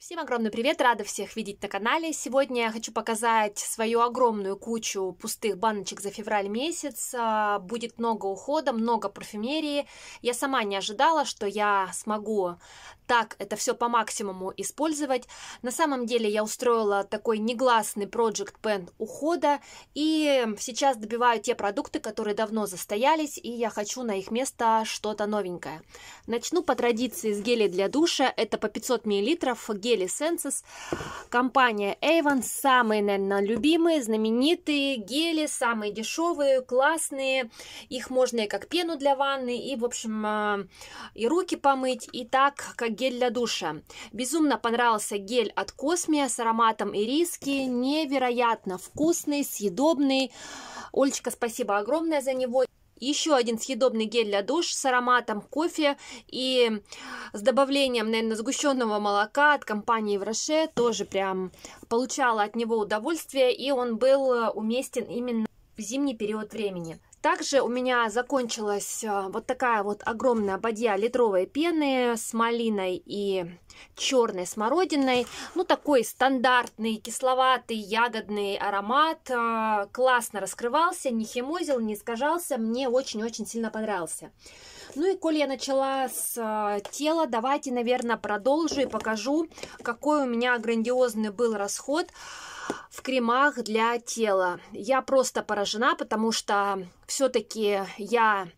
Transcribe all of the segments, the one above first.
Всем огромный привет, рада всех видеть на канале. Сегодня я хочу показать свою огромную кучу пустых баночек за февраль месяц. А, будет много ухода, много парфюмерии. Я сама не ожидала, что я смогу так это все по максимуму использовать. На самом деле я устроила такой негласный Project Pen ухода, и сейчас добиваю те продукты, которые давно застоялись, и я хочу на их место что-то новенькое. Начну по традиции с гелей для душа, это по 500 мл, гель гели Senses. Компания Avon самые, наверное, любимые, знаменитые гели, самые дешевые, классные. Их можно и как пену для ванны, и, в общем, а, и руки помыть, и так, как гель для душа. Безумно понравился гель от Космия с ароматом ириски. Невероятно вкусный, съедобный. Олечка, спасибо огромное за него еще один съедобный гель для душ с ароматом кофе и с добавлением, наверное, сгущенного молока от компании Враше, тоже прям получала от него удовольствие, и он был э, уместен именно в зимний период времени. Также у меня закончилась э, вот такая вот огромная бадья литровой пены с малиной и черной смородиной. Ну, такой стандартный, кисловатый, ягодный аромат. Э, классно раскрывался, не химозил, не искажался. Мне очень-очень сильно понравился. Ну и коль я начала с э, тела, давайте, наверное, продолжу и покажу, какой у меня грандиозный был расход. Расход в кремах для тела. Я просто поражена, потому что все-таки я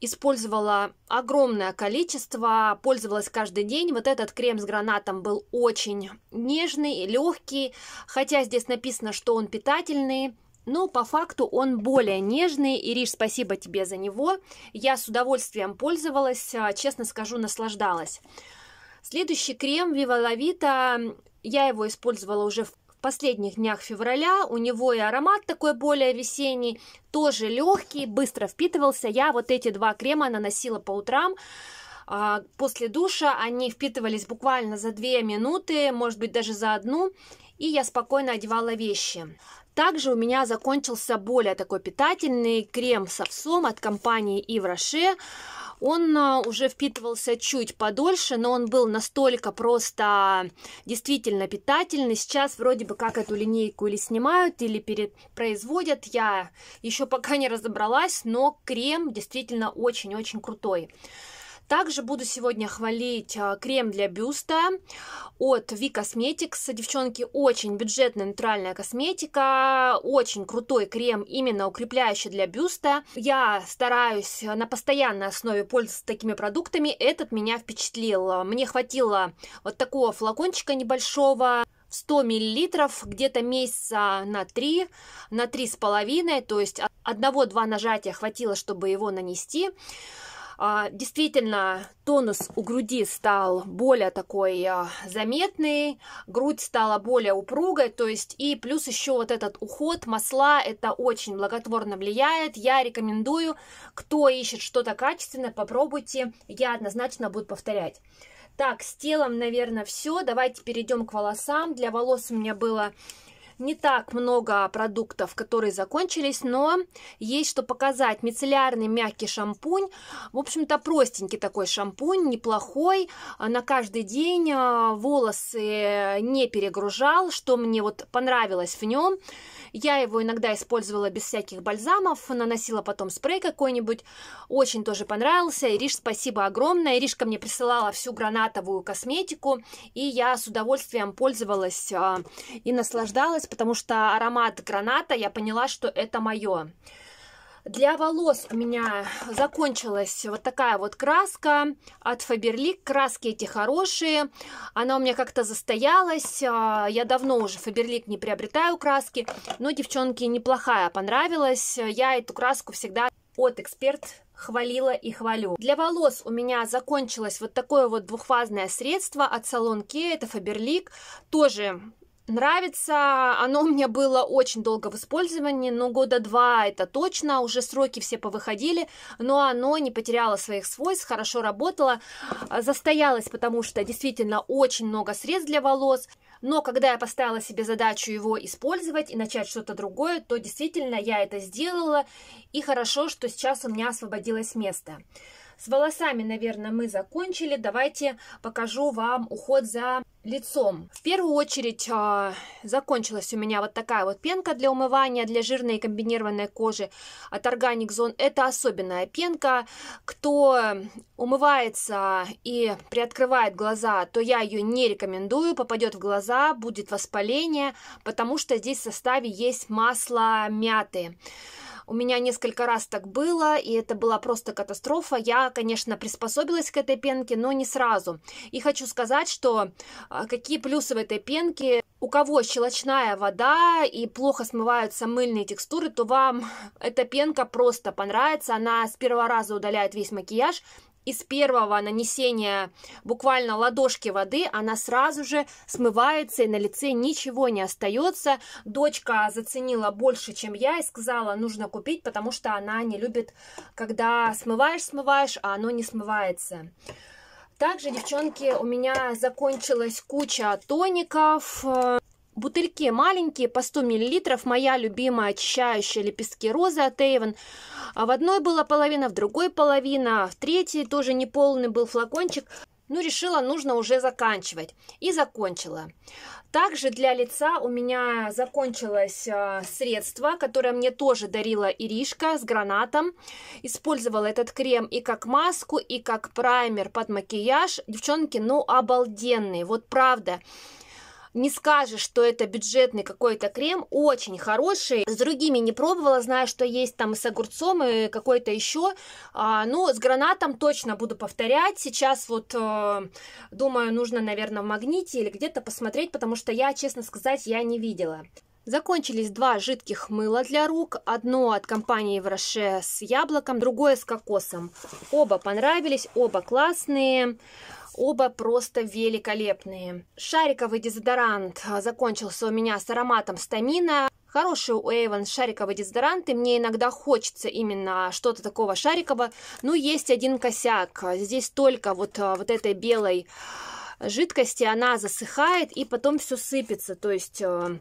использовала огромное количество, пользовалась каждый день. Вот этот крем с гранатом был очень нежный и легкий, хотя здесь написано, что он питательный, но по факту он более нежный. Ириш, спасибо тебе за него. Я с удовольствием пользовалась, а, честно скажу, наслаждалась. Следующий крем Viva La Vita, я его использовала уже в последних днях февраля. У него и аромат такой более весенний, тоже легкий, быстро впитывался. Я вот эти два крема наносила по утрам а, после душа они впитывались буквально за 2 минуты, может быть даже за одну, и я спокойно одевала вещи. Также у меня закончился более такой питательный крем с овсом от компании Ивраше. Он а, уже впитывался чуть подольше, но он был настолько просто действительно питательный. Сейчас вроде бы как эту линейку или снимают, или перепроизводят. Я еще пока не разобралась, но крем действительно очень-очень крутой. Также буду сегодня хвалить а, крем для бюста от V Cosmetics. Девчонки, очень бюджетная натуральная косметика, очень крутой крем, именно укрепляющий для бюста. Я стараюсь на постоянной основе пользоваться такими продуктами. Этот меня впечатлил. Мне хватило вот такого флакончика небольшого 100 миллилитров где-то месяца на 3, на 3,5, то есть одного-два нажатия хватило, чтобы его нанести. А, действительно, тонус у груди стал более такой а, заметный, грудь стала более упругой, то есть и плюс еще вот этот уход масла, это очень благотворно влияет. Я рекомендую, кто ищет что-то качественное, попробуйте, я однозначно буду повторять. Так, с телом, наверное, все. Давайте перейдем к волосам. Для волос у меня было не так много продуктов, которые закончились, но есть что показать. Мицеллярный мягкий шампунь. В общем-то, простенький такой шампунь, неплохой. А, на каждый день а, волосы э, не перегружал, что мне вот понравилось в нем. Я его иногда использовала без всяких бальзамов, наносила потом спрей какой-нибудь. Очень тоже понравился. Ириш, спасибо огромное. Иришка мне присылала всю гранатовую косметику, и я с удовольствием пользовалась а, и наслаждалась потому что аромат граната, я поняла, что это мое. Для волос у меня закончилась вот такая вот краска от Faberlic. Краски эти хорошие. Она у меня как-то застоялась. А, я давно уже Faberlic не приобретаю краски. Но, девчонки, неплохая понравилась. Я эту краску всегда от эксперт хвалила и хвалю. Для волос у меня закончилось вот такое вот двухфазное средство от салон Кея, это Faberlic, тоже нравится. Оно у меня было очень долго в использовании, но года два это точно, уже сроки все повыходили, но оно не потеряло своих свойств, хорошо работало, э, застоялось, потому что действительно очень много средств для волос, но когда я поставила себе задачу его использовать и начать что-то другое, то действительно я это сделала, и хорошо, что сейчас у меня освободилось место. С волосами, наверное, мы закончили. Давайте покажу вам уход за лицом. В первую очередь а, закончилась у меня вот такая вот пенка для умывания, для жирной и комбинированной кожи от Organic Zone. Это особенная пенка. Кто умывается и приоткрывает глаза, то я ее не рекомендую. Попадет в глаза, будет воспаление, потому что здесь в составе есть масло мяты. У меня несколько раз так было, и это была просто катастрофа. Я, конечно, приспособилась к этой пенке, но не сразу. И хочу сказать, что а, какие плюсы в этой пенке. У кого щелочная вода и плохо смываются мыльные текстуры, то вам эта пенка просто понравится. Она с первого раза удаляет весь макияж, из первого нанесения буквально ладошки воды она сразу же смывается и на лице ничего не остается. Дочка заценила больше, чем я и сказала, нужно купить, потому что она не любит, когда смываешь, смываешь, а оно не смывается. Также, девчонки, у меня закончилась куча тоников, э, Бутыльки маленькие, по 100 мл, моя любимая очищающая лепестки розы от Avon. А в одной была половина, в другой половина, в третьей тоже неполный был флакончик. Ну, решила, нужно уже заканчивать. И закончила. Также для лица у меня закончилось а, средство, которое мне тоже дарила Иришка с гранатом. Использовала этот крем и как маску, и как праймер под макияж. Девчонки, ну, обалденный, вот правда. Правда не скажешь, что это бюджетный какой-то крем, очень хороший. С другими не пробовала, знаю, что есть там с огурцом, и какой-то еще. А, ну, с гранатом точно буду повторять. Сейчас вот, э, думаю, нужно, наверное, в магните или где-то посмотреть, потому что я, честно сказать, я не видела. Закончились два жидких мыла для рук. Одно от компании Евроше с яблоком, другое с кокосом. Оба понравились, оба классные. Оба просто великолепные. Шариковый дезодорант а, закончился у меня с ароматом стамина. Хороший у Эйвен шариковый дезодорант, и мне иногда хочется именно что-то такого шарикового. Но ну, есть один косяк. Здесь только вот, а, вот этой белой жидкости, она засыхает, и потом все сыпется. То есть а,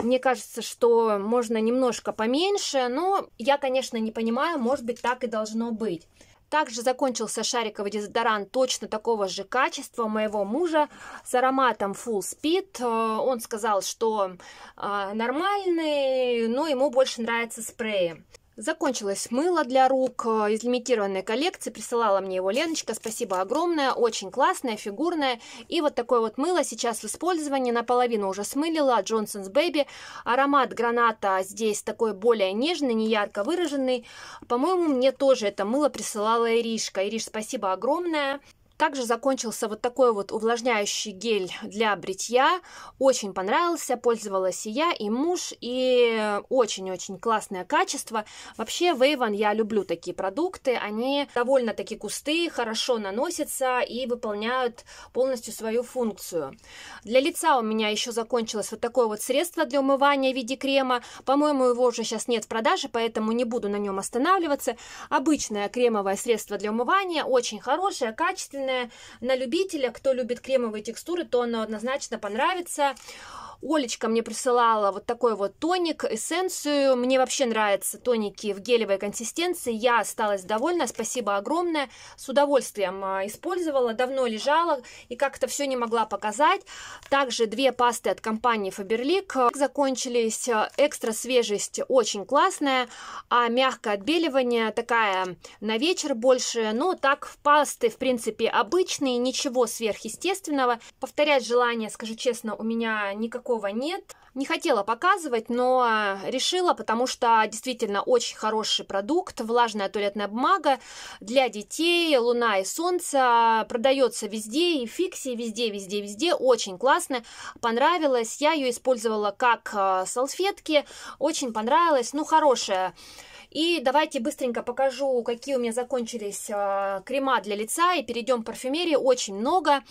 мне кажется, что можно немножко поменьше, но я, конечно, не понимаю, может быть, так и должно быть. Также закончился шариковый дезодорант точно такого же качества моего мужа с ароматом Full Speed. Э, он сказал, что э, нормальный, но ему больше нравятся спреи. Закончилось мыло для рук э, из лимитированной коллекции, присылала мне его Леночка, спасибо огромное, очень классное, фигурное. И вот такое вот мыло сейчас в использовании, наполовину уже смылила, Johnson's Baby. Аромат граната здесь такой более нежный, не ярко выраженный. По-моему, мне тоже это мыло присылала Иришка. Ириш, спасибо огромное. Также закончился вот такой вот увлажняющий гель для бритья. Очень понравился, пользовалась и я, и муж, и очень-очень классное качество. Вообще, Вейван я люблю такие продукты, они довольно-таки кустые, хорошо наносятся и выполняют полностью свою функцию. Для лица у меня еще закончилось вот такое вот средство для умывания в виде крема. По-моему, его уже сейчас нет в продаже, поэтому не буду на нем останавливаться. Обычное кремовое средство для умывания, очень хорошее, качественное, наверное, на любителя, кто любит кремовые текстуры, то оно однозначно понравится. Олечка мне присылала вот такой вот тоник, эссенцию. Мне вообще нравятся тоники в гелевой консистенции. Я осталась довольна, спасибо огромное. С удовольствием а, использовала, давно лежала и как-то все не могла показать. Также две пасты от компании Faberlic э, закончились. Экстра свежесть очень классная, а мягкое отбеливание такая на вечер больше. Но ну, так пасты, в принципе, обычные, ничего сверхъестественного. Повторять желание, скажу честно, у меня никакого такого нет. Не хотела показывать, но э, решила, потому что действительно очень хороший продукт. Влажная туалетная бумага для детей, луна и солнце. Э, продается везде, и фикси, везде, везде, везде. Очень классно. Понравилось. Я ее использовала как э, салфетки. Очень понравилось. Ну, хорошая и давайте быстренько покажу, какие у меня закончились а, крема для лица. И перейдем к парфюмерии. Очень много.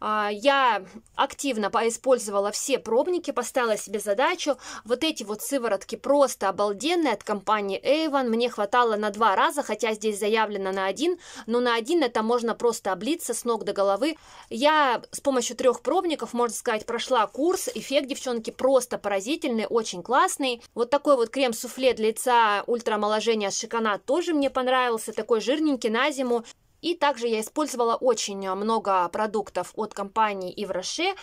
А, я активно использовала все пробники, поставила себе задачу. Вот эти вот сыворотки просто обалденные от компании Avon. Мне хватало на два раза, хотя здесь заявлено на один. Но на один это можно просто облиться с ног до головы. Я с помощью трех пробников, можно сказать, прошла курс. Эффект, девчонки, просто поразительный, очень классный. Вот такой вот крем-суфле для лица Ультра омоложения Шикана тоже мне понравился, такой жирненький на зиму. И также я использовала очень много продуктов от компании Ивроше.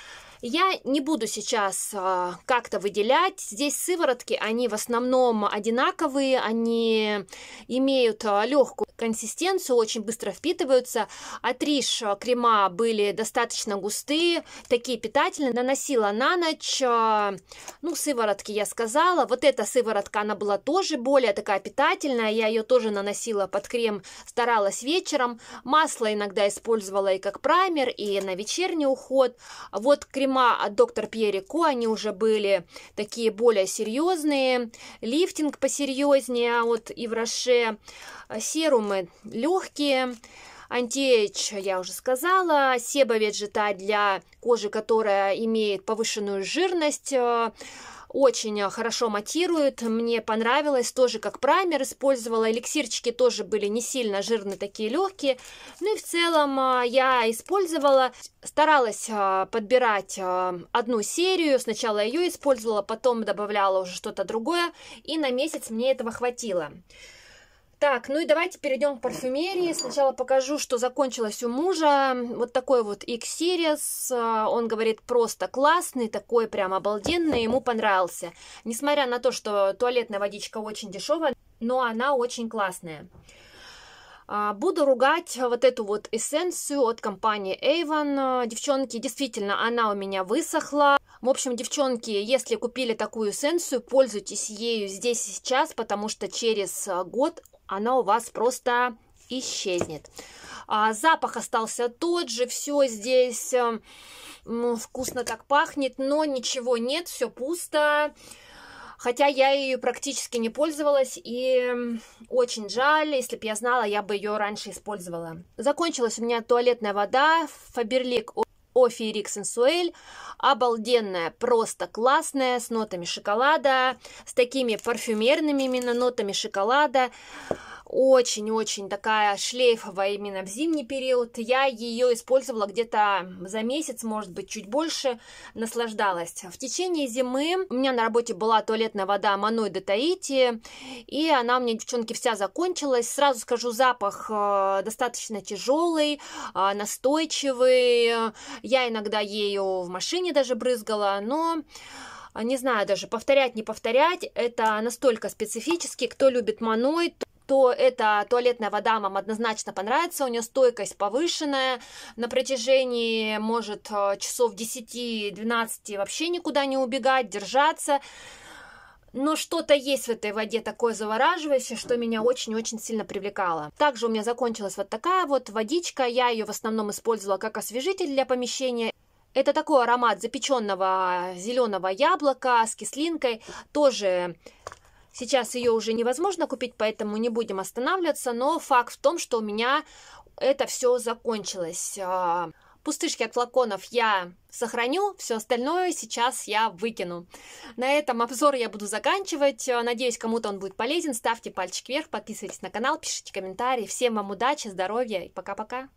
Я не буду сейчас а, как-то выделять. Здесь сыворотки, они в основном одинаковые, они имеют а, легкую консистенцию, очень быстро впитываются. Атриш а, крема были достаточно густые, такие питательные. Наносила на ночь, ну, сыворотки я сказала. Вот эта сыворотка, она была тоже более такая питательная. Я ее тоже наносила под крем, старалась вечером. Масло иногда использовала и как праймер, и на вечерний уход. Вот крема сама от доктор Пьерико, они уже были такие более серьезные, лифтинг посерьезнее а от Ивраше, а, серумы легкие, Антиэйдж, я уже сказала, себоведжита для кожи, которая имеет повышенную жирность, а, очень э, хорошо матирует, мне понравилось, тоже как праймер использовала, эликсирчики тоже были не сильно жирные, такие легкие, ну и в целом а, я использовала, старалась а, подбирать а, одну серию, сначала ее использовала, потом добавляла уже что-то другое, и на месяц мне этого хватило. Так, ну и давайте перейдем к парфюмерии. Сначала покажу, что закончилось у мужа. Вот такой вот X-Series. А, он говорит, просто классный, такой прям обалденный, ему понравился. Несмотря на то, что туалетная водичка очень дешевая, но она очень классная. А, буду ругать вот эту вот эссенцию от компании Avon. А, девчонки, действительно, она у меня высохла. В общем, девчонки, если купили такую эссенцию, пользуйтесь ею здесь и сейчас, потому что через год она у вас просто исчезнет. А, запах остался тот же, все здесь ну, вкусно так пахнет, но ничего нет, все пусто. Хотя я ее практически не пользовалась, и очень жаль, если бы я знала, я бы ее раньше использовала. Закончилась у меня туалетная вода, Фаберлик Офи Рик Обалденная, просто классная, с нотами шоколада, с такими парфюмерными именно нотами шоколада очень-очень такая шлейфовая именно в зимний период. Я ее использовала где-то за месяц, может быть, чуть больше, наслаждалась. В течение зимы у меня на работе была туалетная вода Маной де Таити, и она у меня, девчонки, вся закончилась. Сразу скажу, запах э, достаточно тяжелый, э, настойчивый. Я иногда ею в машине даже брызгала, но не знаю даже, повторять, не повторять, это настолько специфически, кто любит маной, то эта туалетная вода вам однозначно понравится, у нее стойкость повышенная, на протяжении, может, э, часов 10-12 вообще никуда не убегать, держаться. Но что-то есть в этой воде такое завораживающее, что меня очень-очень сильно привлекало. Также у меня закончилась вот такая вот водичка. Я ее в основном использовала как освежитель для помещения. Это такой аромат запеченного зеленого яблока с кислинкой. Тоже Сейчас ее уже невозможно купить, поэтому не будем останавливаться, но факт в том, что у меня это все закончилось. А, пустышки от флаконов я сохраню, все остальное сейчас я выкину. На этом обзор я буду заканчивать. А, надеюсь, кому-то он будет полезен. Ставьте пальчик вверх, подписывайтесь на канал, пишите комментарии. Всем вам удачи, здоровья и пока-пока.